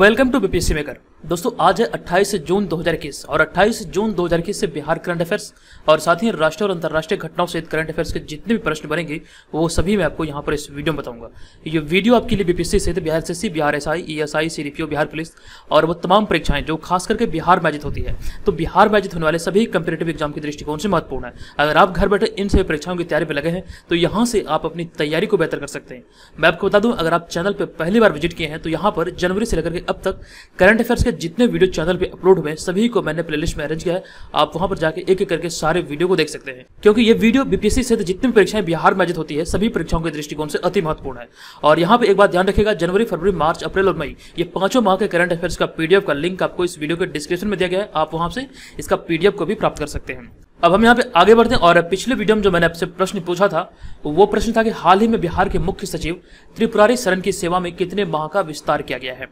welcome to BPC maker दोस्तों आज है 28 जून 2021 और 28 जून 2021 से बिहार करंट अफेयर्स और साथ ही राष्ट्रीय और अंतर्राष्ट्रीय घटनाओं सहित करंट अफेयर्स के जितने भी प्रश्न बनेंगे वो सभी मैं आपको यहां पर इस वीडियो में बताऊंगा ये वीडियो आपके लिए बीपीसी सहित Bihar S Bihar S I E CDPO Bihar police और वो तमाम परीक्षाएं जो खास करके बिहार में आयोजित होती है तो बिहार में आयोजित होने वाले सभी कंपिटेटिव एग्जाम के दृष्टिकोण से महत्वपूर्ण है अगर आप घर बैठे इन सभी परीक्षाओं की तैयारी में लगे हैं तो यहाँ से आप अपनी तैयारी को बेहतर कर सकते हैं मैं आपको बता दूँ अगर आप चैनल पर पहली बार विजिट किए हैं तो यहाँ पर जनवरी से लेकर के अब तक करंट अफेयर्स इसके जितने वीडियो चैनल पे अपलोड हुए सभी को मैंने प्लेलिस्ट में अरेंज किया है आप वहां पर जाके एक एक करके सारे वीडियो को देख सकते हैं क्योंकि ये वीडियो बीपीएससी से जितनी परीक्षाएं बिहार में आयोजित होती है सभी परीक्षाओं के दृष्टिकोण से अति महत्वपूर्ण है और यहाँ पे एक बात ध्यान रखेगा जनवरी फरवरी मार्च अप्रैल और मई ये पांचों माह के करंट अफेयर का पीडीएफ का लिंक आपको इस वीडियो के डिस्क्रिप्शन में दिया गया है आप वहां से इसका पीडीएफ को भी प्राप्त कर सकते हैं अब हम यहाँ पे आगे बढ़ते हैं और पिछले वीडियो में जो मैंने आपसे प्रश्न पूछा था वो प्रश्न था कि हाल ही में बिहार के मुख्य सचिव त्रिपुरारी शरण की सेवा में कितने माह का विस्तार किया गया है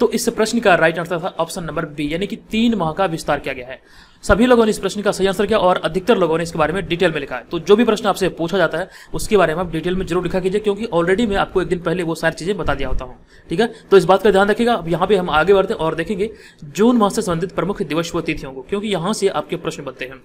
तो इस प्रश्न का राइट आंसर था ऑप्शन नंबर बी यानी कि तीन माह का विस्तार किया गया है सभी लोगों ने इस प्रश्न का सही आंसर किया और अधिकतर लोगों ने इसके बारे में डिटेल में लिखा है तो जो भी प्रश्न आपसे पूछा जाता है उसके बारे में आप डिटेल में जरूर लिखा कीजिए क्योंकि ऑलरेडी मैं आपको एक दिन पहले वो सारी चीज़ें बता दिया होता हूँ ठीक है तो इस बात का ध्यान रखिएगा अब यहाँ पे हम आगे बढ़ते हैं और देखेंगे जून माह से संबंधित प्रमुख दिवस व तिथियों को क्योंकि यहाँ से आपके प्रश्न बनते हैं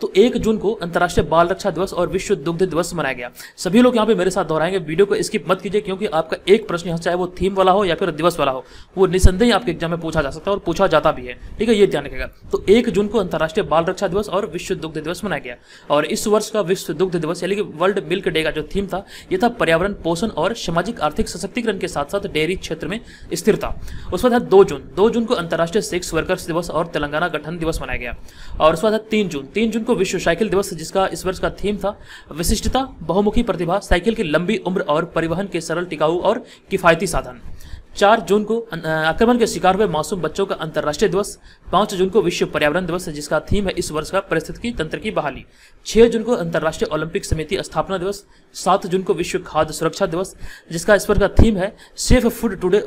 तो एक जून को अंतर्राष्ट्रीय बाल रक्षा दिवस और विश्व दुग्ध दिवस मनाया गया सभी लोग यहाँ पे मेरे साथ दोहराएंगे वीडियो को स्किप मत कीजिए क्योंकि आपका एक प्रश्न यहाँ चाहे वो थीम वाला हो या फिर दिवस वाला हो वो निसंदेह आपके एग्जाम में पूछा जा सकता है और पूछा जाता भी है ठीक है ये ध्यान रखेगा तो एक जून को अंतर्राष्ट्रीय बाल रक्षा दिवस और विश्व दुग्ध दिवस मनाया गया और इस वर्ष का विश्व दुग्ध दिवस यानी कि वर्ल्ड मिल्क डे का जो थीम था ये था पर्यावरण पोषण और सामाजिक आर्थिक सशक्तिकरण के साथ साथ डेयरी क्षेत्र में स्थिरता उसके बाद दो जून दो जून को अंतर्राष्ट्रीय सेक्स वर्कर्स दिवस और तेलंगाना गठन दिवस मनाया गया और उसके बाद तीन जून तीन जून को विश्व साइकिल दिवस जिसका इस वर्ष का थीम था विशिष्टता बहुमुखी प्रतिभा साइकिल की लंबी उम्र और परिवहन के सरल टिकाऊ और किफायती साधन चार जून को आक्रमण के शिकार हुए मासूम बच्चों का अंतर्राष्ट्रीय दिवस पांच जून को विश्व पर्यावरण दिवस जिसका थीम है इस वर्ष का परिस्थितिकी तंत्र की बहाली छह जून को अंतर्राष्ट्रीय ओलंपिक समिति स्थापना दिवस सात जून को विश्व खाद्य सुरक्षा दिवस जिसका इस वर्ष का थीम है safe food today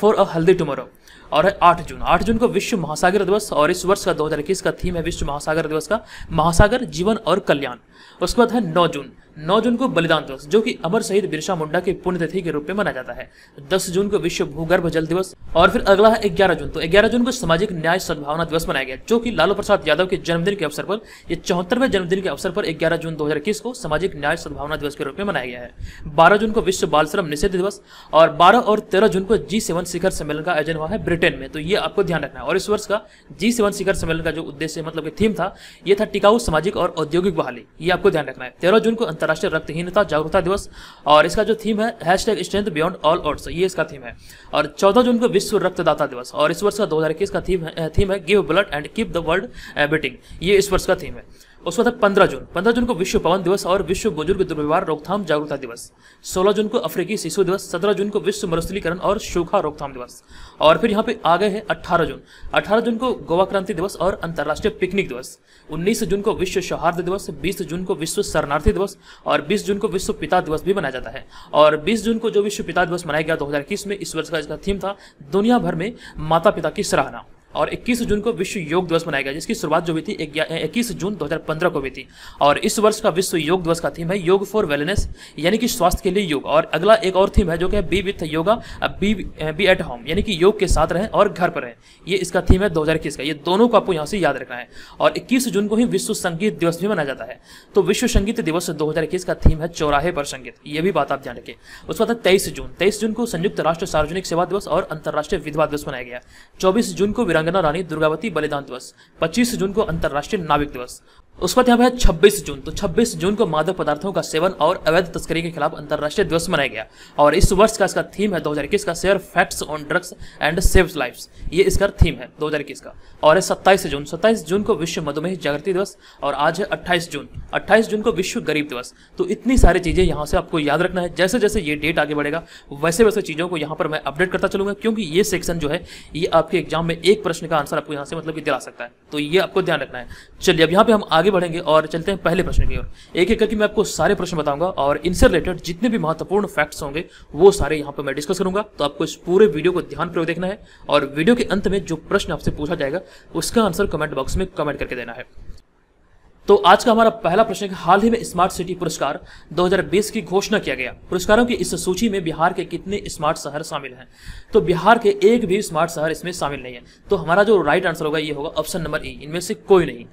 for a healthy tomorrow और है आठ जून आठ जून को विश्व महासागर दिवस और इस वर्ष का दो का थीम है विश्व महासागर दिवस का महासागर जीवन और कल्याण उसके बाद है नौ जून नौ जून को बलिदान दिवस जो कि अमर शहीद बिरसा मुंडा की पुण्यतिथि के रूप में मनाया जाता है दस जून को विश्व भूगर्भ जल दिवस और फिर अगला है ग्यारह जून तो ग्यारह जून को सामाजिक न्याय सद्भावना दिवस मनाया गया जो कि लालू प्रसाद यादव के जन्मदिन के अवसर पर ये चौहत्तरवें जन्मदिन के अवसर पर ग्यारह जून दो को सामाजिक न्याय सद्भावना दिवस के रूप में मनाया गया है बारह जून को विश्व बाल श्रम निषेध दिवस और बारह और तेरह जून को जी शिखर सम्मेलन का आयोजन हुआ है ब्रिटेन में तो ये आपको ध्यान रखना है और इस वर्ष का जी शिखर सम्मेलन का जो उद्देश्य मतलब थीम था यह था टिकाऊ सामाजिक और औद्योगिक बहाली ये आपको ध्यान रखना है तेरह जून को अंतर्राष्ट्रीय रक्तहीनता जागरूकता दिवस और इसका जो थीम है hash strength beyond all odds ये इसका थीम है और चौदह जून को विश्व रक्तदाता दिवस और इस वर्ष का दो का थीम है थीम है give blood and keep the world beating ये इस वर्ष का थीम है उसके बाद पंद्रह जून पंद्रह जून को विश्व पवन दिवस और विश्व बुजुर्ग दुर्व्यवहार रोकथाम जागरूकता दिवस सोलह जून को अफ्रीकी शिशु दिवस सत्रह जून को विश्व मरुस्थलीकरण और सूखा रोकथाम दिवस और फिर यहाँ पे आ गए हैं अठारह जून अठारह जून को गोवा क्रांति दिवस और अंतर्राष्ट्रीय पिकनिक दिवस उन्नीस जून को विश्व सौहार्द दिवस बीस जून को विश्व शरणार्थी दिवस और बीस जून को विश्व पिता दिवस भी मनाया जाता है और बीस जून को जो विश्व पिता दिवस मनाया गया दो में इस वर्ष का इसका थीम था दुनिया भर में माता पिता की सराहना और 21 जून को विश्व योग दिवस मनाया गया जिसकी शुरुआत जो हुई थी इक्कीस जून 2015 को हुई थी और इस वर्ष का विश्व योग दिवस का थीम है योग फॉर वेलनेस यानी कि स्वास्थ्य के लिए योग और अगला एक और थीम है जो कि be with yoga be be at home यानी कि योग के साथ रहें और घर पर रहें ये इसका थीम है दो का ये दोनों को आपको यहाँ से याद रखना है और इक्कीस जून को ही विश्व संगीत दिवस भी मनाया जाता है तो विश्व संगीत दिवस दो का थीम है चौराहे पर संगीत ये भी बात आप ध्यान रखें उसके बाद तेईस जून तेईस जून को संयुक्त राष्ट्र सार्वजनिक सेवा दिवस और अंतर्राष्ट्रीय विधवा दिवस मनाया गया चौबीस जून को विराम वीरांगना रानी दुर्गावती बलिदान दिवस पच्चीस जून को अंतर्राष्ट्रीय नाविक दिवस उसके बाद यहाँ पे छब्बीस जून तो छब्बीस जून को मादक पदार्थों का सेवन और अवैध तस्करी के खिलाफ अंतर्राष्ट्रीय दिवस मनाया गया और इस वर्ष का इसका थीम है 2021 का share facts on drugs and saves lifes ये इसका थीम है 2021 का और सत्ताईस जून 27 जून को विश्व मधुमेह जागृति दिवस और आज है अट्ठाईस जून अट्ठाईस जून को विश्व गरीब दिवस तो इतनी सारी चीज़ें यहाँ से आपको याद रखना है जैसे जैसे ये डेट आगे बढ़ेगा वैसे वैसे चीज़ों को यहाँ पर मैं अपडेट करता चलूंगा क्योंकि ये सेक्शन जो है ये आपके एग्जाम में एक प्रश्न का आंसर आपको यहाँ से मतलब कि दिला सकता है तो ये आपको ध्यान रखना है चलिए अब यहाँ पे हम आगे बढ़ेंगे और चलते हैं पहले प्रश्न की ओर एक एक करके मैं आपको सारे प्रश्न बताऊंगा और इनसे रिलेटेड जितने भी महत्वपूर्ण फैक्ट्स होंगे वो सारे यहाँ पर मैं डिस्कस करूंगा तो आपको इस पूरे वीडियो को ध्यान पूर्वक देखना है और वीडियो के अंत में जो प्रश्न आपसे पूछा जाएगा उसका आंसर कमेंट बॉक्स में कमेंट करके देना है तो आज का हमारा पहला प्रश्न है हाल ही में स्मार्ट सिटी पुरस्कार 2020 की घोषणा किया गया पुरस्कारों की इस सूची में बिहार के कितने स्मार्ट शहर शामिल हैं तो बिहार के एक भी स्मार्ट शहर इसमें शामिल नहीं है तो हमारा जो राइट आंसर होगा ये होगा ऑप्शन नंबर ई इनमें से कोई नहीं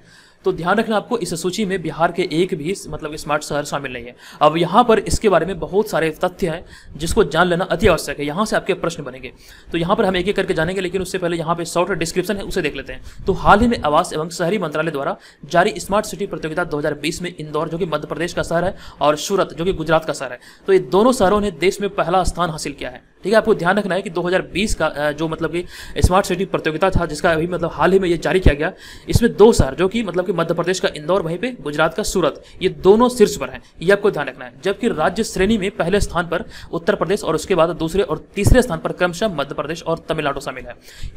तो ध्यान रखना आपको इस सूची में बिहार के एक भी मतलब स्मार्ट शहर शामिल नहीं है अब यहाँ पर इसके बारे में बहुत सारे तथ्य हैं जिसको जान लेना अति आवश्यक है यहाँ से आपके प्रश्न बनेंगे तो यहाँ पर हम एक एक करके जानेंगे लेकिन उससे पहले यहाँ पे शॉर्ट डिस्क्रिप्शन है उसे देख लेते हैं तो हाल ही में आवास एवं शहरी मंत्रालय द्वारा जारी स्मार्ट सिटी प्रतियोगिता दो में इंदौर जो कि मध्य प्रदेश का शहर है और सूरत जो कि गुजरात का शहर है तो ये दोनों शहरों ने देश में पहला स्थान हासिल किया है ठीक है आपको ध्यान रखना है कि 2020 का जो मतलब कि स्मार्ट सिटी प्रतियोगिता था जिसका अभी मतलब हाल ही में ये जारी किया गया इसमें दो शहर जो कि मतलब कि मध्य प्रदेश का इंदौर वहीं पे गुजरात का सूरत ये दोनों शीर्ष पर हैं ये आपको ध्यान रखना है जबकि राज्य श्रेणी में पहले स्थान पर उत्तर प्रदेश और उसके बाद दूसरे और तीसरे स्थान पर क्रमशः मध्य प्रदेश और तमिलनाडु शामिल है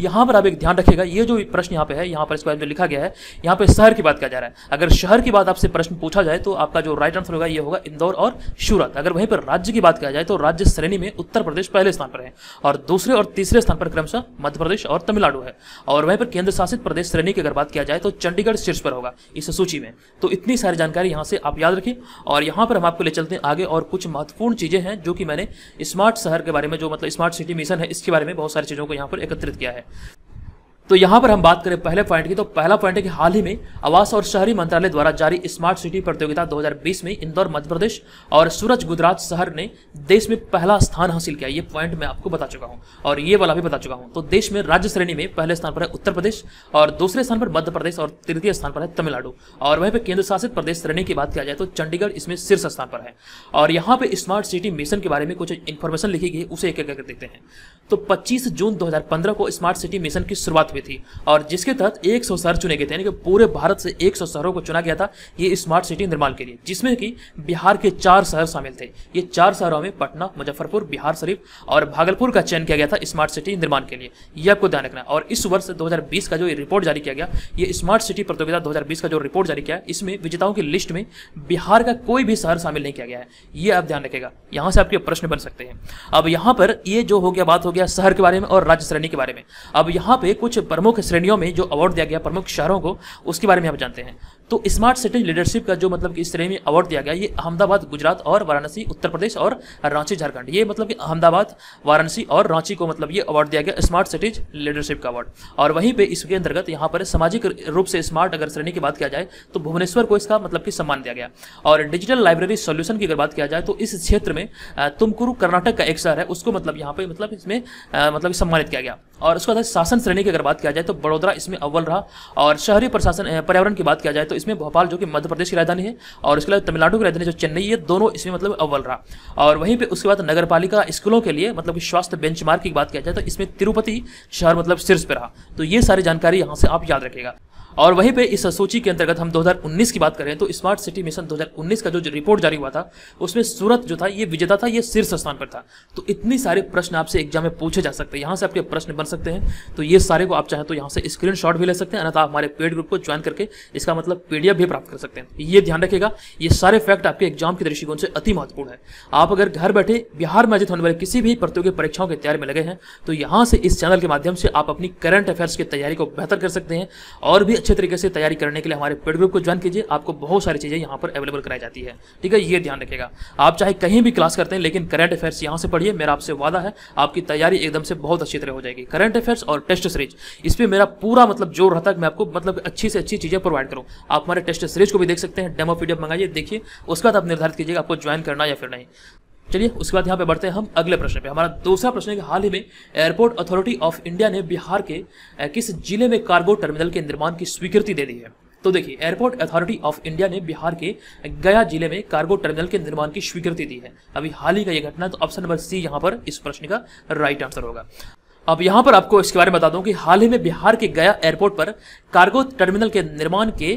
यहाँ पर आप एक ध्यान रखिएगा ये जो प्रश्न यहाँ पे है यहाँ पर इसके बारे में लिखा गया है यहाँ पर शहर की बात किया जा रहा है अगर शहर की बात आपसे प्रश्न पूछा जाए तो आपका जो राइट आंसर होगा ये होगा इंदौर और सूरत अगर वहीं पर राज्य की बात किया जाए तो राज्य श्रेणी में उत्तर प्रदेश पहले स्थान पर है और दूसरे और तीसरे स्थान पर क्रमशः मध्य प्रदेश और तमिलनाडु है और वहीं पर केंद्र शासित प्रदेश श्रेणी की अगर बात किया जाए तो चंडीगढ़ शीर्ष पर होगा इस सूची में तो इतनी सारी जानकारी यहाँ से आप याद रखें और यहाँ पर हम आपको ले चलते हैं आगे और कुछ महत्वपूर्ण चीज़ें हैं जो कि मैंने स्मार्ट शहर के बारे में जो मतलब स्मार्ट सिटी मिशन है इसके बारे में बहुत सारी चीज़ों को यहाँ पर एकत्रित किया है तो यहाँ पर हम बात करें पहले पॉइंट की तो पहला पॉइंट है कि हाल ही में आवास और शहरी मंत्रालय द्वारा जारी स्मार्ट सिटी प्रतियोगिता 2020 में इंदौर मध्य प्रदेश और सूरज गुजरात शहर ने देश में पहला स्थान हासिल किया ये पॉइंट मैं आपको बता चुका हूँ और ये वाला भी बता चुका हूँ तो देश में राज्य श्रेणी में पहले स्थान पर है उत्तर प्रदेश और दूसरे स्थान पर मध्य प्रदेश और तृतीय स्थान पर है तमिलनाडु और वहीं पर केंद्र शासित प्रदेश श्रेणी की बात किया जाए तो चंडीगढ़ इसमें शीर्ष स्थान पर है और यहाँ पर स्मार्ट सिटी मिशन के बारे में कुछ इन्फॉर्मेशन लिखी गई उसे एक एक करके देखते हैं तो पच्चीस जून दो को स्मार्ट सिटी मिशन की शुरुआत हुई थी और जिसके तहत 100 शहर चुने गए थे यानी कि पूरे भारत से 100 शहरों को चुना गया था ये स्मार्ट सिटी निर्माण के लिए जिसमें कि बिहार के चार शहर शामिल थे ये चार शहरों में पटना मुजफ्फरपुर बिहार शरीफ और भागलपुर का चयन किया गया था स्मार्ट सिटी निर्माण के लिए यह आपको ध्यान रखना और इस वर्ष दो का जो रिपोर्ट जारी किया गया ये स्मार्ट सिटी प्रतियोगिता दो का जो रिपोर्ट जारी किया इसमें विजेताओं की लिस्ट में बिहार का कोई भी शहर शामिल नहीं किया गया है ये आप ध्यान रखेगा यहाँ से आपके प्रश्न बन सकते हैं अब यहाँ पर ये जो हो गया बात हो गया शहर के बारे में और राज्य श्रेणी के बारे में अब यहाँ पे कुछ प्रमुख श्रेणियों में जो अवार्ड दिया गया प्रमुख शहरों को उसके बारे में आप जानते हैं तो स्मार्ट सिटी लीडरशिप का जो मतलब कि इस श्रेणी में अवार्ड दिया गया ये अहमदाबाद गुजरात और वाराणसी उत्तर प्रदेश और रांची झारखंड ये मतलब कि अहमदाबाद वाराणसी और रांची को मतलब ये अवार्ड दिया गया स्मार्ट सिटीज लीडरशिप का अवार्ड और वहीं पर इसके अंतर्गत यहाँ पर सामाजिक रूप से स्मार्ट अगर श्रेणी की बात किया जाए तो भुवनेश्वर को इसका मतलब कि सम्मान दिया गया और डिजिटल लाइब्रेरी सोल्यूशन की अगर बात किया जाए तो इस क्षेत्र में तुमकुरु कर्नाटक का एक शहर है उसको मतलब यहाँ पर मतलब इसमें मतलब सम्मानित किया गया और उसके बाद शासन श्रेणी की अगर बात किया जाए तो बड़ोदरा इसमें अव्वल रहा और शहरी प्रशासन पर्यावरण की बात किया जाए तो इसमें भोपाल जो कि मध्य प्रदेश की राजधानी है और उसके अलावा तमिलनाडु की राजधानी जो चेन्नई है दोनों इसमें मतलब अव्वल रहा और वहीं पर उसके बाद नगर स्कूलों के लिए मतलब स्वास्थ्य बेंच की बात किया जाए तो इसमें तिरुपति शहर मतलब शीर्ष पर रहा तो ये सारी जानकारी यहाँ से आप याद रखेगा और वहीं पे इस सूची के अंतर्गत हम 2019 की बात करें तो स्मार्ट सिटी मिशन 2019 का जो रिपोर्ट जारी हुआ था उसमें सूरत जो था ये विजेता था ये शीर्ष स्थान पर था तो इतने सारे प्रश्न आपसे एग्जाम में पूछे जा सकते हैं यहाँ से आपके प्रश्न बन सकते हैं तो ये सारे को आप चाहें तो यहाँ से स्क्रीन भी ले सकते हैं अन्यथा हमारे पेड ग्रुप को ज्वाइन करके इसका मतलब पीडीएफ भी प्राप्त कर सकते हैं ये ध्यान रखेगा ये सारे फैक्ट आपके एग्जाम के दृष्टिकोण से अति महत्वपूर्ण है आप अगर घर बैठे बिहार में आयोजित होने वाले किसी भी प्रतियोगी परीक्षाओं की तैयारी में लगे हैं तो यहाँ से इस चैनल के माध्यम से आप अपनी करंट अफेयर्स की तैयारी को बेहतर कर सकते हैं और भी अच्छे तरीके से तैयारी करने के लिए हमारे पेड ग्रुप को ज्वाइन कीजिए आपको बहुत सारी चीज़ें यहाँ पर अवेलेबल कराई जाती है ठीक है ये ध्यान रखेगा आप चाहे कहीं भी क्लास करते हैं लेकिन करंट अफेयर्स यहाँ से पढ़िए मेरा आपसे वादा है आपकी तैयारी एकदम से बहुत अच्छी तरह हो जाएगी करंट अफेयर्स और टेस्ट सीरीज इस पर मेरा पूरा मतलब जोर रहता है मैं आपको मतलब अच्छी से अच्छी चीज़ें प्रोवाइड करूँ आप हमारे टेस्ट सीरीज को भी देख सकते हैं डेमो पीडियो मंगाइए देखिए उसके बाद आप निर्धारित कीजिएगा आपको ज्वाइन करना या फिर नहीं चलिए उसके बाद यहाँ पे बढ़ते हैं हम अगले प्रश्न पे हमारा दूसरा प्रश्न है कि हाल ही में एयरपोर्ट अथॉरिटी ऑफ इंडिया ने बिहार के किस जिले में कार्गो टर्मिनल के निर्माण की स्वीकृति दे दी है तो देखिए एयरपोर्ट अथॉरिटी ऑफ इंडिया ने बिहार के गया जिले में कार्गो टर्मिनल के निर्माण की स्वीकृति दी है अभी हाल ही का यह घटना तो ऑप्शन नंबर सी यहाँ पर इस प्रश्न का राइट आंसर होगा अब यहाँ पर आपको इसके बारे में बता दूं कि हाल ही में बिहार के गया एयरपोर्ट पर कार्गो टर्मिनल के निर्माण के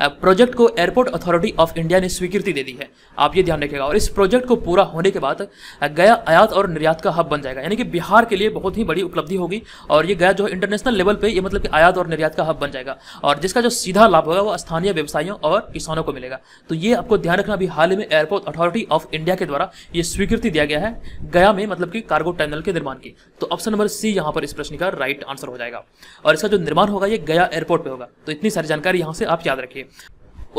प्रोजेक्ट को एयरपोर्ट अथॉरिटी ऑफ इंडिया ने स्वीकृति दे दी है आप ये ध्यान रखिएगा और इस प्रोजेक्ट को पूरा होने के बाद गया आयात और निर्यात का हब बन जाएगा यानी कि बिहार के लिए बहुत ही बड़ी उपलब्धि होगी और ये गया जो है इंटरनेशनल लेवल पर ये मतलब कि आयात और निर्यात का हब बन जाएगा और जिसका जो सीधा लाभ होगा वो स्थानीय व्यवसायियों और किसानों को मिलेगा तो ये आपको ध्यान रखना अभी हाल ही में एयरपोर्ट अथॉरिटी ऑफ इंडिया के द्वारा ये स्वीकृति दिया गया है गया में मतलब कि कार्गो टर्मिनल के निर्माण की तो ऑप्शन नंबर सी यहाँ पर इस प्रश्न का राइट आंसर हो जाएगा और इसका जो निर्माण होगा ये गया एयरपोर्ट पर होगा तो इतनी सारी जानकारी यहाँ से आप याद रखिए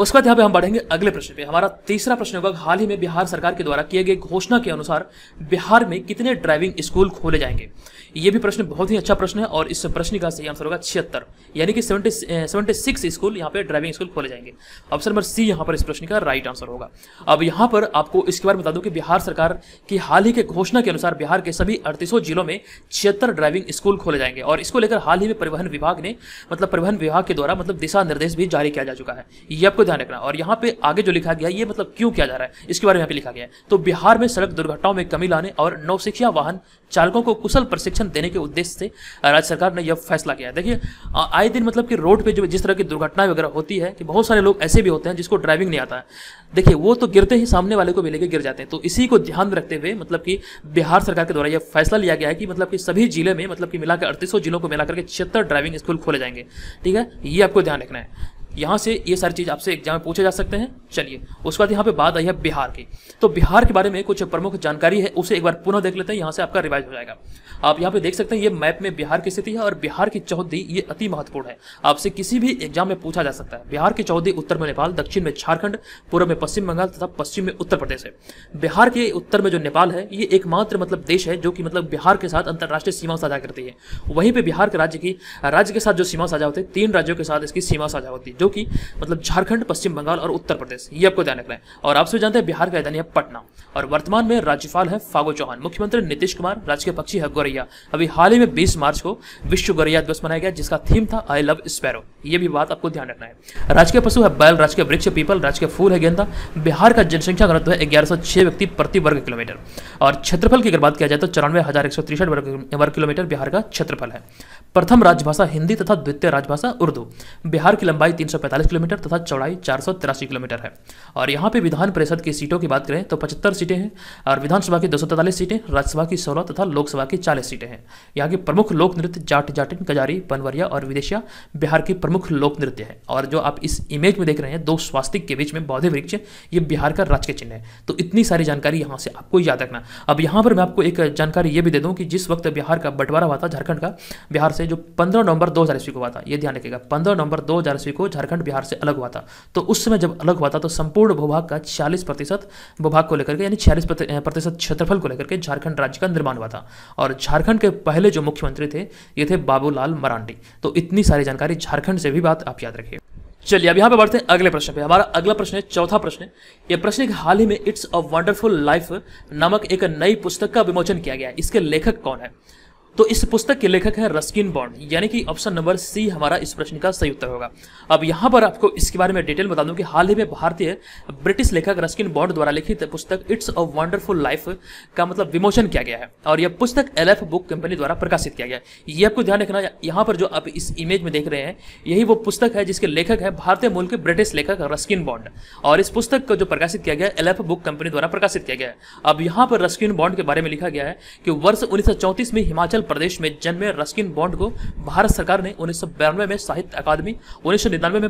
उसके बाद यहाँ पे हम बढ़ेंगे अगले प्रश्न पे हमारा तीसरा प्रश्न होगा हाल ही में बिहार सरकार के द्वारा किए गए घोषणा के अनुसार बिहार में कितने ड्राइविंग स्कूल खोले जाएंगे ये भी प्रश्न बहुत ही अच्छा प्रश्न है और इस प्रश्न का सही आंसर होगा छिहत्तर यानी कि सेवेंटी सिक्स स्कूल यहाँ पे ड्राइविंग स्कूल खोले जाएंगे ऑप्शन नंबर सी यहाँ पर इस प्रश्न का राइट आंसर होगा अब यहाँ पर आपको इसके बारे में बता दूँ कि बिहार सरकार की हाल ही के घोषणा के अनुसार बिहार के सभी अड़तीसों जिलों में छिहत्तर ड्राइविंग स्कूल खोले जाएंगे और इसको लेकर हाल ही में परिवहन विभाग ने मतलब परिवहन विभाग के द्वारा मतलब दिशा निर्देश भी जारी किया जा चुका है ये आपको ध्यान रखना और यहाँ पे आगे जो लिखा गया ये मतलब क्यों किया जा रहा है इसके बारे में यहाँ पे लिखा गया है तो बिहार में सड़क दुर्घटनाओं में कमी लाने और नौसिखिया वाहन चालकों को कुशल प्रशिक्षण प्रोटेक्शन देने के उद्देश्य से राज्य सरकार ने यह फैसला किया है देखिए आए दिन मतलब कि रोड पे जो जिस तरह की दुर्घटनाएं वगैरह होती है कि बहुत सारे लोग ऐसे भी होते हैं जिसको ड्राइविंग नहीं आता है देखिए वो तो गिरते ही सामने वाले को भी लेके गिर जाते हैं तो इसी को ध्यान रखते हुए मतलब कि बिहार सरकार के द्वारा यह फैसला लिया गया है कि मतलब कि सभी जिले में मतलब कि मिलाकर अड़तीसों जिलों को मिलाकर के छिहत्तर ड्राइविंग स्कूल खोले जाएंगे ठीक है ये आपको ध्यान रखना है यहाँ से ये सारी चीज़ आपसे एग्जाम में पूछे जा सकते हैं चलिए उसके बाद यहाँ पे बात आई है बिहार की तो बिहार के बारे में कुछ प्रमुख जानकारी है उसे एक बार पुनः देख लेते हैं यहाँ से आपका रिवाइज हो जाएगा आप यहाँ पे देख सकते हैं ये मैप में बिहार की स्थिति है और बिहार की चौधरी ये अति महत्वपूर्ण है आपसे किसी भी एग्जाम में पूछा जा सकता है बिहार की चौधरी उत्तर में नेपाल दक्षिण में झारखंड पूर्व में पश्चिम बंगाल तथा पश्चिम में उत्तर प्रदेश है बिहार के उत्तर में जो नेपाल है ये एकमात्र मतलब देश है जो कि मतलब बिहार के साथ अंतर्राष्ट्रीय सीमा साझा करती है वहीं पर बिहार के राज्य की राज्य के साथ जो सीमा साझा होती है तीन राज्यों के साथ इसकी सीमा साझा होती है जो जो कि मतलब झारखंड पश्चिम बंगाल और उत्तर प्रदेश ये आपको ध्यान रखना है और आप सभी जानते हैं बिहार का राजधानी है पटना और वर्तमान में राज्यपाल है फागू चौहान मुख्यमंत्री नीतीश कुमार राज्य के पक्षी है गोरैया अभी हाल ही में बीस मार्च को विश्व गोरैया दिवस मनाया गया जिसका थीम था आई लव स्पैरो भी बात आपको ध्यान रखना है राज्य के पशु है बैल राज्य के वृक्ष पीपल राज्य के फूल है गेंदा बिहार का जनसंख्या घनत्व है ग्यारह व्यक्ति प्रति वर्ग किलोमीटर और क्षेत्रफल की अगर बात किया जाए तो चौरानवे वर्ग किलोमीटर बिहार का क्षेत्रफल है प्रथम राजभाषा हिंदी तथा द्वितीय राजभाषा उर्दू बिहार की लंबाई 345 किलोमीटर तथा चौड़ाई चार किलोमीटर है और यहाँ पे विधान परिषद की सीटों की बात करें तो पचहत्तर सीटें हैं और विधानसभा की दो सीटें राज्यसभा की सोलह तथा लोकसभा की चालीस सीटें हैं यहाँ की प्रमुख लोक नृत्य जाट जाटिन कजारी पनवरिया और विदेशिया बिहार की प्रमुख लोक नृत्य है और जो आप इस इमेज में देख रहे हैं दो स्वास्तिक के बीच में बौद्धे वृक्ष ये बिहार का राजकीय चिन्ह है तो इतनी सारी जानकारी यहाँ से आपको याद रखना अब यहाँ पर मैं आपको एक जानकारी ये भी दे दूँ कि जिस वक्त बिहार का बंटवारा हुआ था झारखंड का बिहार से जो पंद्रह नवंबर दो ईस्वी को हुआ था ये ध्यान रखेगा पंद्रह नवंबर दो ईस्वी को झारखंड बिहार से अलग हुआ था तो उस समय जब अलग हुआ था तो संपूर्ण भूभाग का छियालीस प्रतिशत भूभाग को लेकर के यानी छियालीस प्रतिशत क्षेत्रफल को लेकर के झारखंड राज्य का निर्माण हुआ था और झारखंड के पहले जो मुख्यमंत्री थे ये थे बाबूलाल मरांडी तो इतनी सारी जानकारी झारखंड से भी बात आप याद रखिए चलिए अब यहाँ पे बढ़ते हैं अगले प्रश्न पे हमारा अगला प्रश्न है चौथा प्रश्न ये प्रश्न है हाल ही में इट्स अ वंडरफुल लाइफ नामक एक नई पुस्तक का विमोचन किया गया है इसके लेखक कौन है तो इस पुस्तक के लेखक है रस्किन बॉन्ड यानी कि ऑप्शन नंबर सी हमारा इस प्रश्न का सही उत्तर होगा अब यहाँ पर आपको इसके बारे में डिटेल बता दूं कि हाल ही में भारतीय ब्रिटिश लेखक रस्किन बॉन्ड द्वारा लिखित पुस्तक इट्स अ वंडरफुल लाइफ का मतलब विमोचन किया गया है और यह पुस्तक एल बुक कंपनी द्वारा प्रकाशित किया गया है ये आपको ध्यान रखना यहाँ पर जो आप इस इमेज में देख रहे हैं यही वो पुस्तक है जिसके लेखक है भारतीय मूल के ब्रिटिश लेखक रस्किन बॉन्ड और इस पुस्तक को जो प्रकाशित किया गया एल बुक कंपनी द्वारा प्रकाशित किया गया है अब यहाँ पर रस्किन बॉन्ड के बारे में लिखा गया है कि वर्ष उन्नीस में हिमाचल प्रदेश में जन्मे रस्किन बॉन्ड को भारत सरकार ने उन्नीस में साहित्य अकादमी उन्नीस में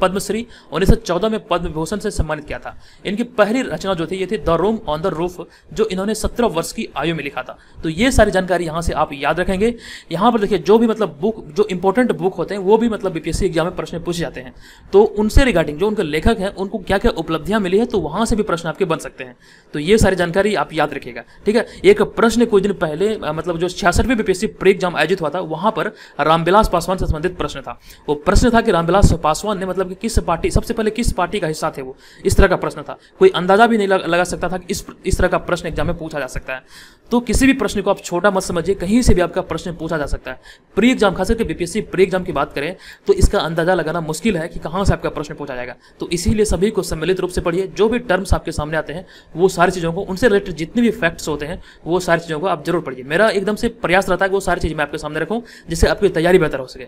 पद्मश्री उन्नीस में पद्म विभूषण से सम्मानित किया था इनकी पहली रचना जो थी ये थी the room on the roof जो इन्होंने सत्रह वर्ष की आयु में लिखा था तो ये सारी जानकारी यहाँ से आप याद रखेंगे यहाँ पर देखिए जो भी मतलब बुक जो इंपॉर्टेंट बुक होते हैं वो भी मतलब बीपीएससी एग्जाम में प्रश्न पूछे जाते हैं तो उनसे रिगार्डिंग जो उनके लेखक हैं उनको क्या क्या उपलब्धियां मिली है तो वहां से भी प्रश्न आपके बन सकते हैं तो ये सारी जानकारी आप याद रखिएगा ठीक है एक प्रश्न कुछ दिन पहले मतलब जो सड़सठवीं बीपीएससी प्री एग्जाम आयोजित हुआ था वहां पर रामविलास पासवान से संबंधित प्रश्न था वो प्रश्न था कि रामविलास पासवान ने मतलब कि किस पार्टी सबसे पहले किस पार्टी का हिस्सा थे वो इस तरह का प्रश्न था कोई अंदाजा भी नहीं लगा सकता था कि इस इस तरह का प्रश्न एग्जाम में पूछा जा सकता है तो किसी भी प्रश्न को आप छोटा मत समझिए कहीं से भी आपका प्रश्न पूछा जा सकता है प्री एग्जाम खास करके बीपीएससी प्री एग्जाम की बात करें तो इसका अंदाजा लगाना मुश्किल है कि कहां से आपका प्रश्न पूछा जाएगा तो इसीलिए सभी को सम्मिलित रूप से पढ़िए जो भी टर्म्स आपके सामने आते हैं वो सारी चीज़ों को उनसे रिलेटेड जितने भी फैक्ट्स होते हैं वो सारी चीज़ों को आप जरूर पढ़िए मेरा एकदम से प्रयास रहता है कि वो सारी चीज़ मैं आपके सामने रखूँ जिससे आपकी तैयारी बेहतर हो सके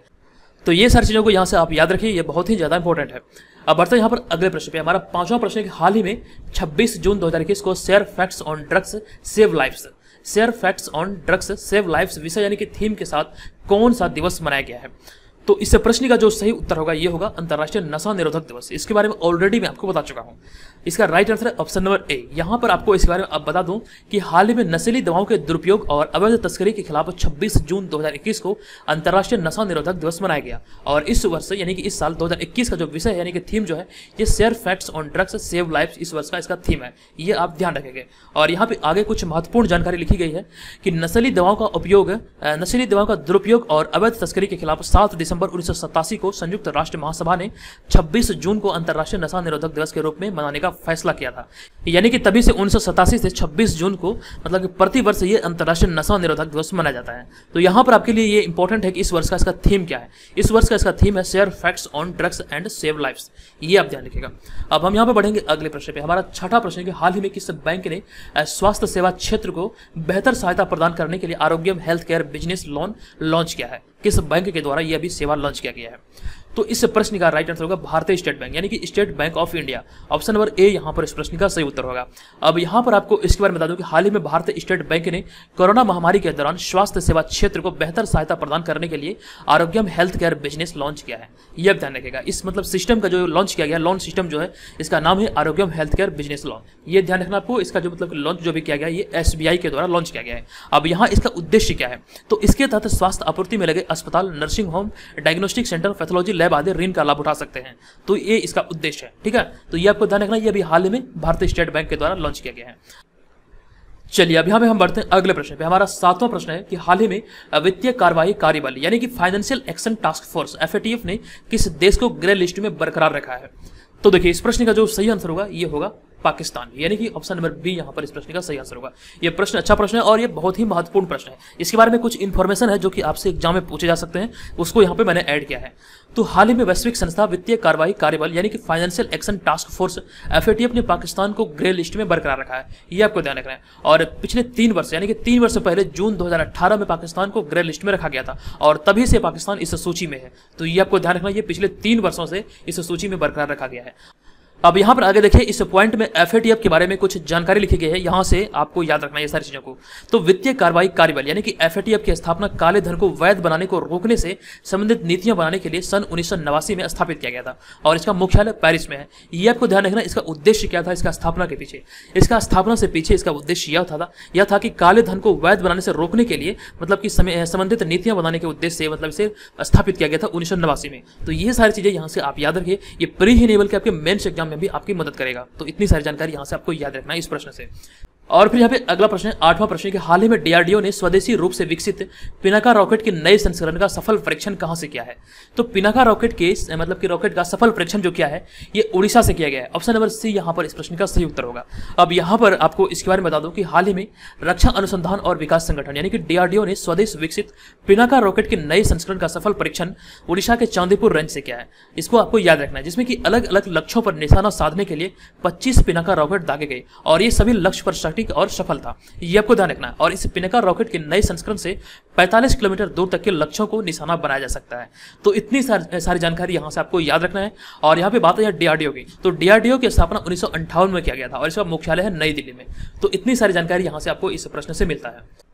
तो ये सारी चीज़ों को यहाँ से आप याद रखिए ये बहुत ही ज़्यादा इंपॉर्टेंट है अब बढ़ते हैं यहाँ पर अगले प्रश्न पे हमारा पांचवा प्रश्न है कि हाल ही में 26 जून 2021 को share facts on drugs save lifes share facts on drugs save lifes विषय यानी कि थीम के साथ कौन सा दिवस मनाया गया है तो इससे प्रश्न का जो सही उत्तर होगा ये होगा अंतर्राष्ट्रीय नशा निरोधक दिवस इसके बारे में ऑलरेडी मैं आपको बता चुका हूँ इसका राइट आंसर है ऑप्शन नंबर ए यहाँ पर आपको इसके बारे में अब बता दूं कि हाल ही में नशीली दवाओं के दुरुपयोग और अवैध तस्करी के खिलाफ 26 जून 2021 को अंतर्राष्ट्रीय नशा निरोधक दिवस मनाया गया और इस वर्ष यानी कि इस साल 2021 का जो विषय यानी कि थीम जो है ये share facts on drugs save life इस वर्ष का इसका थीम है ये आप ध्यान रखेंगे और यहाँ पर आगे कुछ महत्वपूर्ण जानकारी लिखी गई है कि नशली दवाओं का उपयोग नशीली दवाओं का दुरुपयोग और अवैध तस्करी के खिलाफ सात दिसंबर उन्नीस को संयुक्त राष्ट्र महासभा ने छब्बीस जून को अंतर्राष्ट्रीय नशा निरोधक दिवस के रूप में मनाने का का फैसला किया था यानी कि तभी से उन्नीस से 26 जून को मतलब कि प्रति वर्ष ये अंतर्राष्ट्रीय नशा निरोधक दिवस मनाया जाता है तो यहाँ पर आपके लिए ये इंपॉर्टेंट है कि इस वर्ष का इसका थीम क्या है इस वर्ष का इसका थीम है share facts on drugs and save life ये आप ध्यान रखिएगा अब हम यहाँ पर बढ़ेंगे अगले प्रश्न पे हमारा छठा प्रश्न है कि हाल ही में किस बैंक ने स्वास्थ्य सेवा क्षेत्र को बेहतर सहायता प्रदान करने के लिए Aarogyam health care business loan launch किया है किस बैंक के द्वारा यह अभी सेवा लॉन्च किया गया है तो इस प्रश्न का राइट आंसर होगा भारतीय स्टेट बैंक यानी कि state bank of India option number A यहाँ पर इस प्रश्न का सही उत्तर होगा अब यहाँ पर आपको इसके बारे में बता दूं कि हाल ही में भारतीय स्टेट बैंक ने कोरोना महामारी के दौरान स्वास्थ्य सेवा क्षेत्र को बेहतर सहायता प्रदान करने के लिए Aarogyam health care business launch किया है यह ध्यान रखेगा इस मतलब सिस्टम का जो लॉन्च किया गया लोन सिस्टम जो है इसका नाम है Aarogyam health care business loan ये ध्यान रखना आपको इसका जो मतलब लॉन्च जो भी किया गया ये एस के द्वारा लॉन्च किया गया है अब यहाँ इसका उद्देश्य क्या है तो इसके तहत स्वास्थ्य आपूर्ति में लगे अस्पताल nursing home diagnostic centre pathology lab आदि ऋण का लाभ उठा सकते हैं तो ये इसका उद्देश्य है ठीक है तो ये आपको ध्यान रखना ये अभी हाल ही में भारतीय स्टेट बैंक के द्वारा लॉन्च किया गया है चलिए अब यहाँ पे हम बढ़ते हैं अगले प्रश्न पे हमारा सातवां प्रश्न है कि हाल ही में वित्तीय कार्यवाही कार्यबल यानी कि financial action task force F ने किस देश को ग्रे लिस्ट में बरकरार रखा है तो देखिए इस प्रश्न का जो सही आंसर होगा ये होगा पाकिस्तान यानी कि ऑप्शन नंबर बी यहाँ पर इस प्रश्न का सही आंसर होगा यह प्रश्न अच्छा प्रश्न है और यह बहुत ही महत्वपूर्ण प्रश्न है इसके बारे में कुछ इन्फॉर्मेशन है जो कि आपसे एग्जाम में पूछे जा सकते हैं उसको यहाँ पे मैंने ऐड किया है तो हाल ही में वैश्विक संस्था वित्तीय कार्रवाई कार्यबल यानी कि financial action task force F ने पाकिस्तान को ग्रे लिस्ट में बरकरार रखा है ये आपको ध्यान रखना है और पिछले तीन वर्ष यानी कि तीन वर्ष पहले जून दो में पाकिस्तान को ग्रे लिस्ट में रखा गया था और तभी से पाकिस्तान इस सूची में है तो ये आपको ध्यान रखना ये पिछले तीन वर्षों से इस सूची में बरकरार रखा गया है अब यहाँ पर आगे देखिए इस पॉइंट में एफ के बारे में कुछ जानकारी लिखी गई है यहाँ से आपको याद रखना है ये सारी चीज़ों को तो वित्तीय कार्रवाई कार्यबल यानी कि एफ की स्थापना काले धन को वैध बनाने को रोकने से संबंधित नीतियां बनाने के लिए सन उन्नीस में स्थापित किया गया था और इसका मुख्यालय पैरिस में है ये आपको ध्यान रखना इसका उद्देश्य क्या था इसका स्थापना के पीछे इसका स्थापना से पीछे इसका उद्देश्य यह था यह था कि काले धन को वैध बनाने से रोकने के लिए मतलब कि संबंधित नीतियां बनाने के उद्देश्य से मतलब इसे स्थापित किया गया था उन्नीस में तो ये सारी चीज़ें यहाँ से आप याद रखिए ये प्री ही लेवल के आपके मेन्स एग्जाम में भी आपकी मदद करेगा तो इतनी सारी जानकारी यहाँ से आपको याद रखना है इस प्रश्न से और फिर यहाँ पे अगला प्रश्न आठवां प्रश्न कि हाल ही में डीआरडीओ ने स्वदेशी रूप से विकसित पिनाका रॉकेट के नए संस्करण का सफल परीक्षण कहाँ से किया है तो पिनाका रॉकेट के मतलब कि रॉकेट का सफल परीक्षण जो किया है ये उड़ीसा से किया गया है ऑप्शन नंबर सी यहाँ पर इस प्रश्न का सही उत्तर होगा अब यहाँ पर आपको इसके बारे में बता दूँ कि हाल ही में रक्षा अनुसंधान और विकास संगठन यानी कि डीआरडीओ ने स्वदेश विकसित पिनाका रॉकेट के नए संस्करण का सफल परीक्षण उड़ीसा के चांदीपुर रेंज से किया है इसको आपको याद रखना है जिसमें कि अलग अलग लक्ष्यों पर निशाना साधने के लिए पच्चीस पिनाका रॉकेट दागे गए और ये सभी लक्ष्य पर शक्ति सटीक और सफल था ये आपको ध्यान रखना और इस पिनका रॉकेट के नए संस्करण से 45 किलोमीटर दूर तक के लक्ष्यों को निशाना बनाया जा सकता है तो इतनी सारी, सारी जानकारी यहाँ से आपको याद रखना है और यहाँ पे बात है डीआरडीओ की तो डीआरडीओ की स्थापना उन्नीस में किया गया था और इसका मुख्यालय है नई दिल्ली में तो इतनी सारी जानकारी यहाँ से आपको इस प्रश्न से मिलता है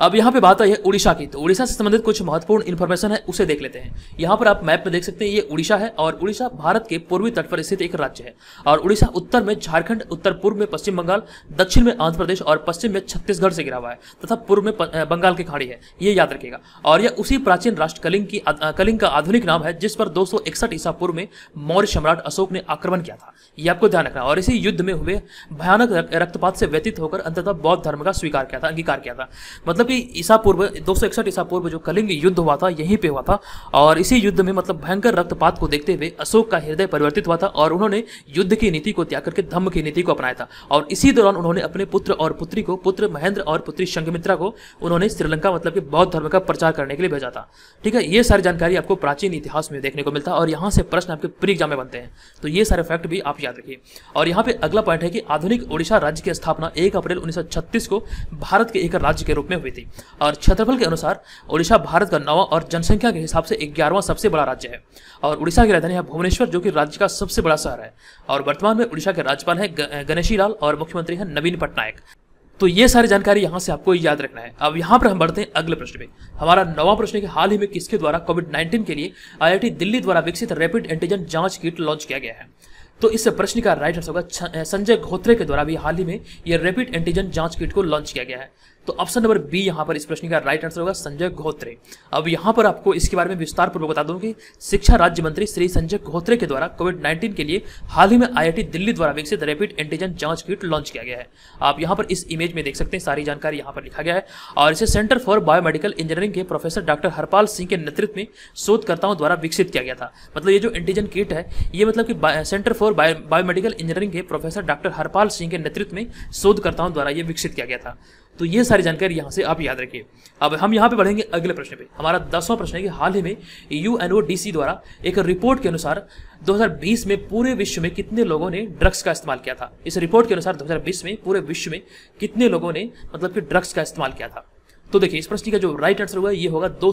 अब यहाँ पे बात आई है उड़ीसा की तो उड़ीसा से संबंधित कुछ महत्वपूर्ण इन्फॉर्मेशन है उसे देख लेते हैं यहाँ पर आप मैप में देख सकते हैं ये उड़ीसा है और उड़ीसा भारत के पूर्वी तट पर स्थित एक राज्य है और उड़ीसा उत्तर में झारखंड उत्तर पूर्व में पश्चिम बंगाल दक्षिण में आंध्र प्रदेश और पश्चिम में छत्तीसगढ़ से गिरा हुआ है तथा पूर्व में बंगाल की खाड़ी है ये याद रखेगा और यह उसी प्राचीन राष्ट्र कलिंग की कलिंग का आधुनिक नाम है जिस पर दो ईसा पूर्व में मौर्य सम्राट अशोक ने आक्रमण किया था ये आपको ध्यान रखना और इसी युद्ध में हुए भयानक रक्तपात से व्यतीत होकर अंततः बौद्ध धर्म का स्वीकार किया था अंगीकार किया था मतलब कि ईसा पूर्व दो ईसा पूर्व जो कलिंग युद्ध हुआ था यहीं पे हुआ था और इसी युद्ध में मतलब भयंकर रक्तपात को देखते हुए अशोक का हृदय परिवर्तित हुआ था और उन्होंने युद्ध की नीति को त्याग करके धम्म की नीति को अपनाया था और इसी दौरान उन्होंने अपने पुत्र और पुत्री को पुत्र महेंद्र और पुत्री शंघमित्रा को उन्होंने श्रीलंका मतलब कि बौद्ध धर्म का प्रचार करने के लिए भेजा था ठीक है ये सारी जानकारी आपको प्राचीन इतिहास में देखने को मिलता और यहाँ से प्रश्न आपके प्री एग्जाम में बनते हैं तो ये सारे फैक्ट भी आप याद रखिए और यहाँ पे अगला पॉइंट है कि आधुनिक ओडिशा राज्य की स्थापना एक अप्रैल उन्नीस को भारत के एक राज्य के रूप में हुई हुई थी और क्षेत्रफल के अनुसार उड़ीसा भारत का नवा और जनसंख्या के हिसाब से ग्यारहवां सबसे बड़ा राज्य है और उड़ीसा की राजधानी है भुवनेश्वर जो कि राज्य का सबसे बड़ा शहर है और वर्तमान में उड़ीसा के राज्यपाल है गणेशी लाल और मुख्यमंत्री है नवीन पटनायक तो ये सारी जानकारी यहाँ से आपको याद रखना है अब यहाँ पर हम बढ़ते हैं अगले प्रश्न में हमारा नवा प्रश्न है कि हाल ही में किसके द्वारा कोविड 19 के लिए आईआईटी दिल्ली द्वारा विकसित रैपिड एंटीजन जांच किट लॉन्च किया गया है तो इस प्रश्न का राइट आंसर होगा संजय घोत्रे के द्वारा भी हाल ही में यह रैपिड एंटीजन जांच किट को लॉन्च किया गया है तो ऑप्शन नंबर बी यहाँ पर इस प्रश्न का राइट आंसर होगा संजय गोत्रे अब यहाँ पर आपको इसके बारे में विस्तार पूर्वक बता दूं कि शिक्षा राज्य मंत्री श्री संजय गोहोत्रे के द्वारा कोविड 19 के लिए हाल ही में आईआईटी दिल्ली द्वारा विकसित रैपिड एंटीजन जांच किट लॉन्च किया गया है आप यहाँ पर इस इमेज में देख सकते हैं सारी जानकारी यहाँ पर लिखा गया है और इसे सेंटर फॉर बायोमेडिकल इंजीनियरिंग के प्रोफेसर डॉक्टर हरपाल सिंह के नेतृत्व में शोधकर्ताओं द्वारा विकसित किया गया था मतलब ये जो एंटीजन किट है ये मतलब कि सेंटर फॉर बायोमेडिकल इंजीनियरिंग के प्रोफेसर डॉक्टर हरपाल सिंह के नेतृत्व में शोधकर्ताओं द्वारा ये विकसित किया गया था तो ये सारी जानकारी यहाँ से आप याद रखिए अब हम यहाँ पे बढ़ेंगे अगले प्रश्न पे हमारा दसवां प्रश्न है कि हाल ही में यू द्वारा एक रिपोर्ट के अनुसार 2020 में पूरे विश्व में कितने लोगों ने ड्रग्स का इस्तेमाल किया था इस रिपोर्ट के अनुसार 2020 में पूरे विश्व में कितने लोगों ने मतलब कि ड्रग्स का इस्तेमाल किया था तो देखिए इस प्रश्न का जो राइट आंसर हुआ ये होगा दो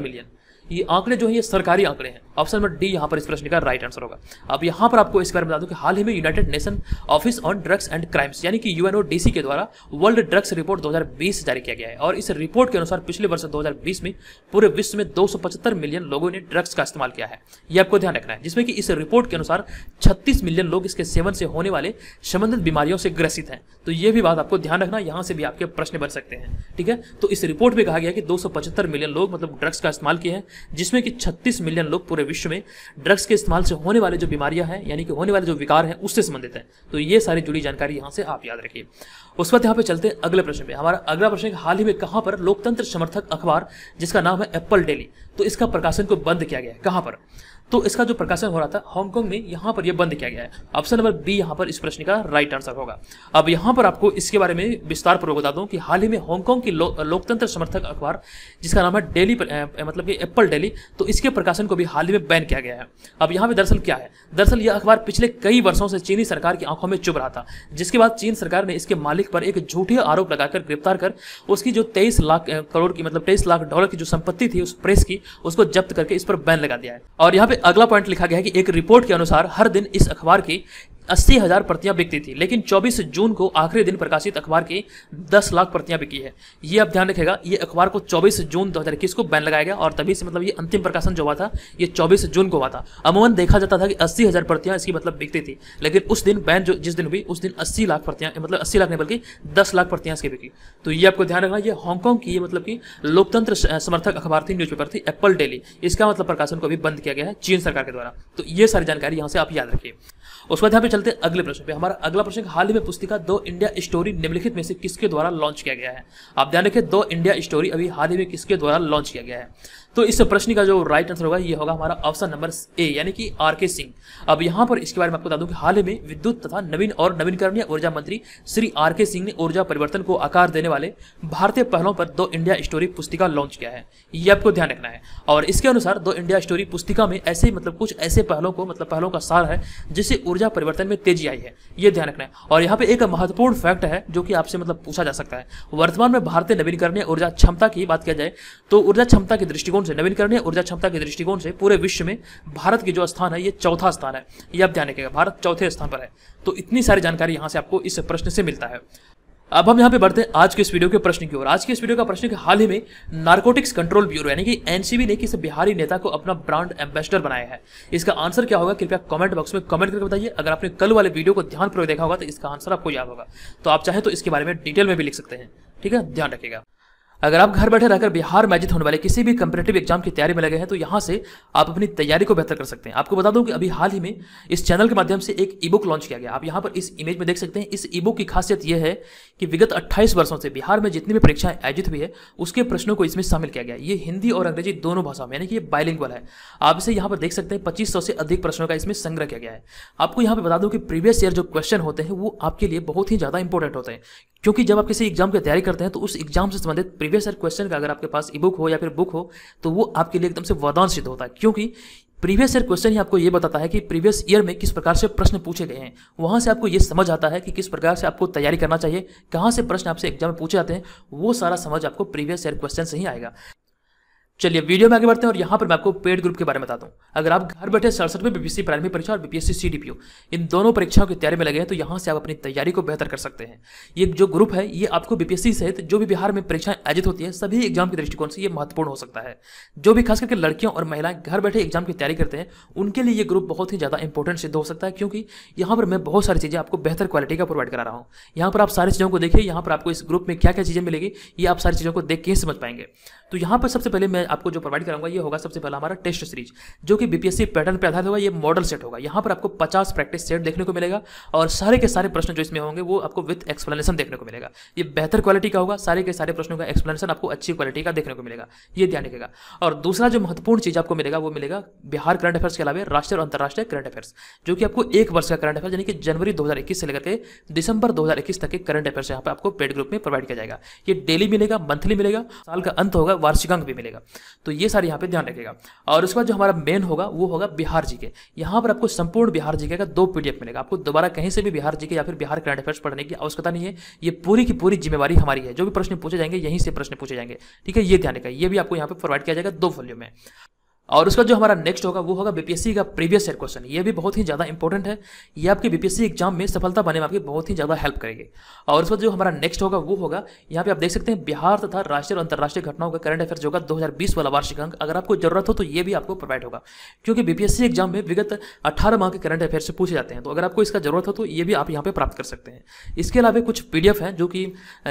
मिलियन ये आंकड़े जो है ये सरकारी आंकड़े हैं ऑप्शन नंबर डी यहाँ पर इस प्रश्न का राइट आंसर होगा अब यहाँ पर आपको इस बारे में बता दूँ कि हाल ही में United Nation office on drugs and crimes यानी कि यू के द्वारा वर्ल्ड ड्रग्स रिपोर्ट 2020 जारी किया गया है और इस रिपोर्ट के अनुसार पिछले वर्ष दो में पूरे विश्व में दो मिलियन लोगों ने ड्रग्स का इस्तेमाल किया है ये आपको ध्यान रखना है जिसमें कि इस रिपोर्ट के अनुसार छत्तीस मिलियन लोग इसके सेवन से होने वाले संबंधित बीमारियों से ग्रसित हैं तो ये भी बात आपको ध्यान रखना यहाँ से भी आपके प्रश्न बन सकते हैं ठीक है तो इस रिपोर्ट में कहा गया कि दो मिलियन लोग मतलब ड्रग्स का इस्तेमाल किए हैं जिसमें कि 36 मिलियन लोग पूरे विश्व में ड्रग्स के इस्तेमाल से होने वाले जो बीमारियां हैं यानी कि होने वाले जो विकार हैं उससे संबंधित हैं तो ये सारी जुड़ी जानकारी यहाँ से आप याद रखिए उस वक्त यहाँ पे चलते हैं अगले प्रश्न पे हमारा अगला प्रश्न हाल ही में कहाँ पर लोकतंत्र समर्थक अखबार जिसका नाम है एप्पल डेली तो इसका प्रकाशन को बंद किया गया है कहाँ पर तो इसका जो प्रकाशन हो रहा था हांगकांग में यहाँ पर यह बंद किया गया है ऑप्शन नंबर बी यहाँ पर इस प्रश्न का राइट आंसर होगा अब यहाँ पर आपको इसके बारे में विस्तार पूर्वक बता दूँ कि हाल ही में हांगकांग के लो, लोकतंत्र समर्थक अखबार जिसका नाम है डेली मतलब कि एप्पल डेली तो इसके प्रकाशन को भी हाल ही में बैन किया गया है अब यहाँ पर दरअसल क्या है दरअसल यह अखबार पिछले कई वर्षों से चीनी सरकार की आंखों में चुभ रहा था जिसके बाद चीन सरकार ने इसके मालिक पर एक झूठे आरोप लगाकर गिरफ्तार कर उसकी जो तेईस लाख करोड़ की मतलब तेईस लाख डॉलर की जो संपत्ति थी उस प्रेस की उसको जब्त करके इस पर बैन लगा दिया है और यहाँ पे अगला पॉइंट लिखा गया है कि एक रिपोर्ट के अनुसार हर दिन इस अखबार की अस्सी हजार प्रतियां बिकती थी लेकिन 24 जून को आखिरी दिन प्रकाशित अखबार की 10 लाख प्रतियां बिकी है ये आप ध्यान रखेगा ये अखबार को 24 जून दो हज़ार इक्कीस को बैन लगाया गया और तभी से मतलब ये अंतिम प्रकाशन जो हुआ था ये 24 जून को हुआ था अमूमन देखा जाता था कि अस्सी हज़ार प्रतियां इसकी मतलब बिकती थी लेकिन उस दिन बैन जो जिस दिन हुई उस दिन अस्सी लाख प्रतियां मतलब अस्सी लाख नहीं बल्कि दस लाख प्रतियां इसकी बिकी तो ये आपको ध्यान रखना ये हांगकॉन्ग की मतलब की लोकतंत्र समर्थक अखबार थी पेपर थी एप्पल डेली इसका मतलब प्रकाशन को भी बंद किया गया है चीन सरकार के द्वारा तो ये सारी जानकारी यहाँ से आप याद रखिए उसके बाद यहाँ पे चलते हैं अगले प्रश्न पे हमारा अगला प्रश्न हाल ही में पुस्तिका दो इंडिया स्टोरी निम्नलिखित में से किसके द्वारा लॉन्च किया गया है आप ध्यान रखें दो इंडिया स्टोरी अभी हाल ही में किसके द्वारा लॉन्च किया गया है तो इस प्रश्न का जो राइट आंसर होगा ये होगा हमारा ऑप्शन नंबर ए यानी कि आर के सिंह अब यहाँ पर इसके बारे में आपको बता दूं कि हाल ही में विद्युत तथा नवीन और नवीनकरणीय ऊर्जा मंत्री श्री आर के सिंह ने ऊर्जा परिवर्तन को आकार देने वाले भारतीय पहलों पर दो इंडिया स्टोरी पुस्तिका लॉन्च किया है ये आपको ध्यान रखना है और इसके अनुसार दो इंडिया स्टोरी पुस्तिका में ऐसे मतलब कुछ ऐसे पहलों को मतलब पहलों का सार है जिससे ऊर्जा परिवर्तन में तेजी आई है ये ध्यान रखना है और यहाँ पे एक महत्वपूर्ण फैक्ट है जो कि आपसे मतलब पूछा जा सकता है वर्तमान में भारतीय नवीनकरणीय ऊर्जा क्षमता की बात किया जाए तो ऊर्जा क्षमता के दृष्टिकोण दृष्टिकोण से नवीनकरणीय ऊर्जा क्षमता के दृष्टिकोण से पूरे विश्व में भारत की जो स्थान है ये चौथा स्थान है ये आप ध्यान रखेगा भारत चौथे स्थान पर है तो इतनी सारी जानकारी यहाँ से आपको इस प्रश्न से मिलता है अब हम यहाँ पे बढ़ते हैं आज के इस वीडियो के प्रश्न की ओर आज के इस वीडियो का प्रश्न कि हाल ही में नारकोटिक्स कंट्रोल ब्यूरो यानी कि एनसीबी ने किसी बिहारी नेता को अपना ब्रांड एम्बेसडर बनाया है इसका आंसर क्या होगा कृपया कमेंट बॉक्स में कमेंट करके बताइए अगर आपने कल वाले वीडियो को ध्यानपूर्वक देखा होगा तो इसका आंसर आपको याद होगा तो आप चाहें तो इसके बारे में डिटेल में भी लिख सकते हैं ठीक है ध्यान रखेगा अगर आप घर बैठे रहकर बिहार में आयोजित होने वाले किसी भी कंपेटेटिव एग्जाम की तैयारी में लगे हैं तो यहाँ से आप अपनी तैयारी को बेहतर कर सकते हैं आपको बता दूं कि अभी हाल ही में इस चैनल के माध्यम से एक ई बुक लॉन्च किया गया आप यहाँ पर इस इमेज में देख सकते हैं इस ई बुक की खासियत यह है कि विगत अट्ठाईस वर्षों से बिहार में जितनी भी परीक्षाएं आयोजित हुई है उसके प्रश्नों को इसमें शामिल किया गया ये हिंदी और अंग्रेजी दोनों भाषाओं में यानी कि ये बाइलिंग है आप इसे यहाँ पर देख सकते हैं पच्चीस से अधिक प्रश्नों का इसमें संग्रह किया गया है आपको यहाँ पर बता दूं कि प्रीवियस ईयर जो क्वेश्चन होते हैं वो आपके लिए बहुत ही ज़्यादा इंपॉर्टेंट होते हैं क्योंकि जब आप किसी एग्जाम की तैयारी करते हैं तो उस एग्जाम से संबंधित प्रीवियस ईयर क्वेश्चन का अगर आपके पास ई बुक हो या फिर बुक हो तो वो आपके लिए एकदम से वरदान सिद्ध होता है क्योंकि प्रीवियस ईयर क्वेश्चन ही आपको ये बताता है कि प्रीवियस ईयर में किस प्रकार से प्रश्न पूछे गए हैं वहाँ से आपको ये समझ आता है कि किस प्रकार से आपको तैयारी करना चाहिए कहाँ से प्रश्न आपसे एग्जाम में पूछे जाते हैं वो सारा समझ आपको प्रीवियस ईयर क्वेश्चन से ही आएगा चलिए वीडियो में आगे बढ़ते हैं और यहाँ पर मैं आपको पेड ग्रुप के बारे में बताता हूँ अगर आप घर बैठे सड़सठवें बीपीएससी प्राइमरी परीक्षा और बीपीएससी सीडीपीओ इन दोनों परीक्षाओं की तैयारी में लगे हैं तो यहाँ से आप अपनी तैयारी को बेहतर कर सकते हैं ये जो ग्रुप है ये आपको बीपीएससी सहित जो भी बिहार में परीक्षाएं आयोजित होती है सभी एग्जाम के दृष्टिकोण से ये महत्वपूर्ण हो सकता है जो भी खास करके लड़कियों और महिलाएं घर बैठे एग्जाम की तैयारी करते हैं उनके लिए ये ग्रुप बहुत ही ज़्यादा इंपॉर्टेंट सिद्ध हो सकता है क्योंकि यहाँ पर मैं बहुत सारी चीज़ें आपको बेहतर क्वालिटी का प्रोवाइड करा रहा हूँ यहाँ पर आप सारी चीज़ों को देखिए यहाँ पर आपको इस ग्रुप में क्या क्या चीज़ें मिलेगी ये आप सारी चीज़ों को देख के समझ पाएंगे तो यहाँ पर सबसे पहले मैं आपको जो प्रोवाइड कराऊंगा ये होगा सबसे पहला हमारा टेस्ट सीरीज जो कि बीपीएससी पैटर्न पर आधारित होगा ये मॉडल सेट होगा यहाँ पर आपको पचास प्रैक्टिस सेट देखने को मिलेगा और सारे के सारे प्रश्न जो इसमें होंगे वो आपको विथ एक्सप्लेनेशन देखने को मिलेगा ये बेहतर क्वालिटी का होगा सारे के सारे प्रश्नों का एक्सप्लेनेशन आपको अच्छी क्वालिटी का देखने को मिलेगा ये ध्यान रखेगा और दूसरा जो महत्वपूर्ण चीज़ आपको मिलेगा वो मिलेगा बिहार करंट अफेयर्स के अलावा राष्ट्रीय और अंतर्राष्ट्रीय करंट अफेयर्स जो कि आपको एक वर्ष का करंट अफेयर यानी कि जनवरी दो से लेकर के दिसंबर दो तक के करंट अफेयर्स यहाँ पर आपको पेड ग्रुप में प्रोवाइड किया जाएगा ये डेली मिलेगा मंथली मिलेगा साल का अंत होगा वार्षिकांक भी मिलेगा तो ये सारे यहाँ पे ध्यान रखेगा और उसके बाद जो हमारा मेन होगा वो होगा बिहार जी यहाँ पर आपको संपूर्ण बिहार जी का दो पीडीएफ मिलेगा आपको दोबारा कहीं से भी बिहार जी के या फिर बिहार करंट अफेयर्स पढ़ने की आवश्यकता नहीं है ये पूरी की पूरी जिम्मेवारी हमारी है जो भी प्रश्न पूछे जाएंगे यहीं से प्रश्न पूछे जाएंगे ठीक है ये ध्यान रखेगा ये भी आपको यहाँ पर प्रोवाइड किया जाएगा दो वॉल्यूम में और उसका जो हमारा नेक्स्ट होगा वो होगा बीपीएससी का प्रीवियस ईयर क्वेश्चन ये भी बहुत ही ज़्यादा इंपॉर्टेंट है ये आपके बीपीएससी एग्जाम में सफलता बने में आपकी बहुत ही ज़्यादा हेल्प करेगी और उसका जो हमारा नेक्स्ट होगा वो होगा यहाँ पे आप देख सकते हैं बिहार तथा राष्ट्रीय और अंतर्राष्ट्रीय घटनाओं का करंट अफेयर होगा दो वाला वार्षिक अंक अगर आपको जरूरत हो तो ये भी आपको प्रोवाइड होगा क्योंकि बीपीएससी एग्जाम में विगत अठारह माह के करंट अफेयर से पूछे जाते हैं तो अगर आपको इसका जरूरत हो तो ये भी आप यहाँ पर प्राप्त कर सकते हैं इसके अलावा कुछ पी है जो कि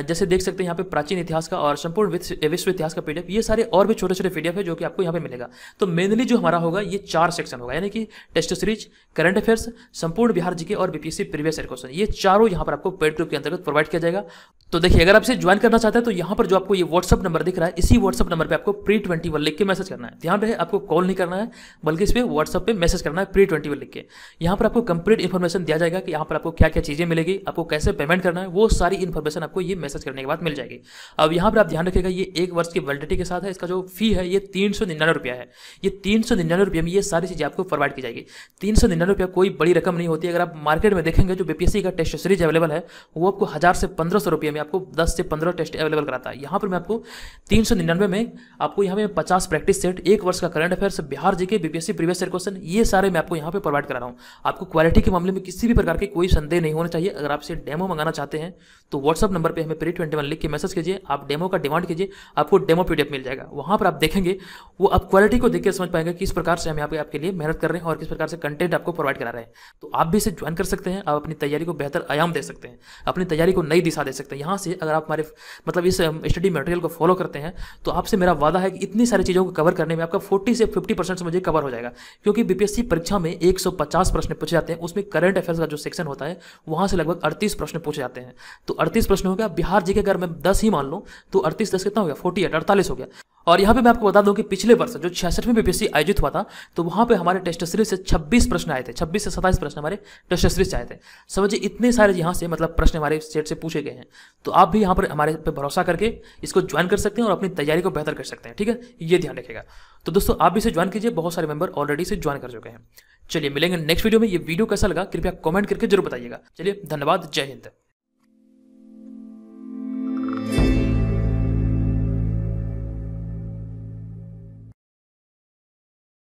जैसे देख सकते हैं यहाँ पे प्राचीन इतिहास का और संपूर्ण विश्व इतिहास का पी ये सारे और भी छोटे छोटे पी है जो कि आपको यहाँ पे मिलेगा तो मेनली जो हमारा होगा ये चार सेक्शन होगा यानी कि टेस्ट सीरीज करंट अफेयर्स संपूर्ण बिहार जी के और बीपीएससी प्रीवियस ईयर क्वेश्चन ये चारों यहाँ पर आपको पेड ग्रुप के अंतर्गत प्रोवाइड किया जाएगा तो देखिए अगर आपसे ज्वाइन करना चाहते हैं तो यहाँ पर जो आपको ये व्हाट्सअप नंबर दिख रहा है इसी व्हाट्सअप नंबर पर आपको प्री ट्वेंटी लिख के मैसेज करना है ध्यान रहे आपको कॉल नहीं करना है बल्कि इस पर व्हाट्सअप पर मैसेज करना है प्री ट्वेंटी लिख के यहाँ पर आपको कंप्लीट इन्फॉर्मेशन दिया जाएगा कि यहाँ पर आपको क्या क्या चीज़ें मिलेगी आपको कैसे पेमेंट करना है वो सारी इन्फॉर्मेशन आपको ये मैसेज करने के बाद मिल जाएगी अब यहाँ पर आप ध्यान रखिएगा ये एक वर्ष की वैलिडिटी के साथ है इसका जो फी है ये तीन सौ निन्यानवे रुपया है ये तीन सौ निन्यानवे रुपये में ये सारी चीज़ें आपको प्रोवाइड की जाएगी तीन सौ निन्यानवे रुपया कोई बड़ी रकम नहीं होती अगर आप मार्केट में देखेंगे जो बीपीएससी का टेस्ट सीरीज अवेलेबल है वो आपको हज़ार से पंद्रह सौ रुपये में आपको दस से पंद्रह टेस्ट अवेलेबल कराता है यहाँ पर मैं आपको तीन सौ निन्यानवे में आपको यहाँ में पचास प्रैक्टिस सेट एक वर्ष का करंट अफेयर्स बिहार जी के बीपीएससी प्रीवियस ईयर क्वेश्चन ये सारे मैं आपको यहाँ पर प्रोवाइड करा रहा हूँ आपको क्वालिटी के मामले में किसी भी प्रकार के कोई संदेह नहीं होना चाहिए अगर आपसे डेमो मंगाना चाहते हैं तो व्हाट्सअप नंबर पर हमें प्री ट्वेंटी वन लिख के मैसेज कीजिए आप डेमो का डिमांड कीजिए आपको डेमो पीडीएफ मिल जाएगा वहाँ पर आप देखेंगे वो आप क्वालिटी को देख देख के समझ पाएंगे किस प्रकार से हम यहाँ पे आपके लिए मेहनत कर रहे हैं और किस प्रकार से कंटेंट आपको प्रोवाइड करा रहे हैं तो आप भी इसे ज्वाइन कर सकते हैं आप अपनी तैयारी को बेहतर आयाम दे सकते हैं अपनी तैयारी को नई दिशा दे सकते हैं यहाँ से अगर आप हमारे मतलब इस स्टडी मटेरियल को फॉलो करते हैं तो आपसे मेरा वादा है कि इतनी सारी चीज़ों को कवर करने में आपका फोर्टी से फिफ्टी परसेंट समझिए कवर हो जाएगा क्योंकि बीपीएससी परीक्षा में एक प्रश्न पूछे जाते हैं उसमें करंट अफेयर्स का जो सेक्शन होता है वहाँ से लगभग अड़तीस प्रश्न पूछे जाते हैं तो अड़तीस प्रश्न हो गया बिहार जी के अगर मैं दस ही मान लूँ तो अड़तीस दस कितना हो गया फोर्टी एट अड़तालीस हो गया और यहाँ पे मैं आपको बता दूं कि पिछले वर्ष जो छियासठवीं बीपीएससी आयोजित हुआ था तो वहाँ पे हमारे टेस्ट सीरीज से 26 प्रश्न आए थे 26 से 27 प्रश्न हमारे टेस्ट सीरीज से आए थे समझिए इतने सारे यहाँ से मतलब प्रश्न हमारे स्टेट से पूछे गए हैं तो आप भी यहाँ पर हमारे पे भरोसा करके इसको ज्वाइन कर सकते हैं और अपनी तैयारी को बेहतर कर सकते हैं ठीक है ये ध्यान रखेगा तो दोस्तों आप भी इसे ज्वाइन कीजिए बहुत सारे मेंबर ऑलरेडी इसे ज्वाइन कर चुके हैं चलिए मिलेंगे नेक्स्ट वीडियो में ये वीडियो कैसा लगा कृपया कॉमेंट करके जरूर बताइएगा चलिए धन्यवाद जय हिंद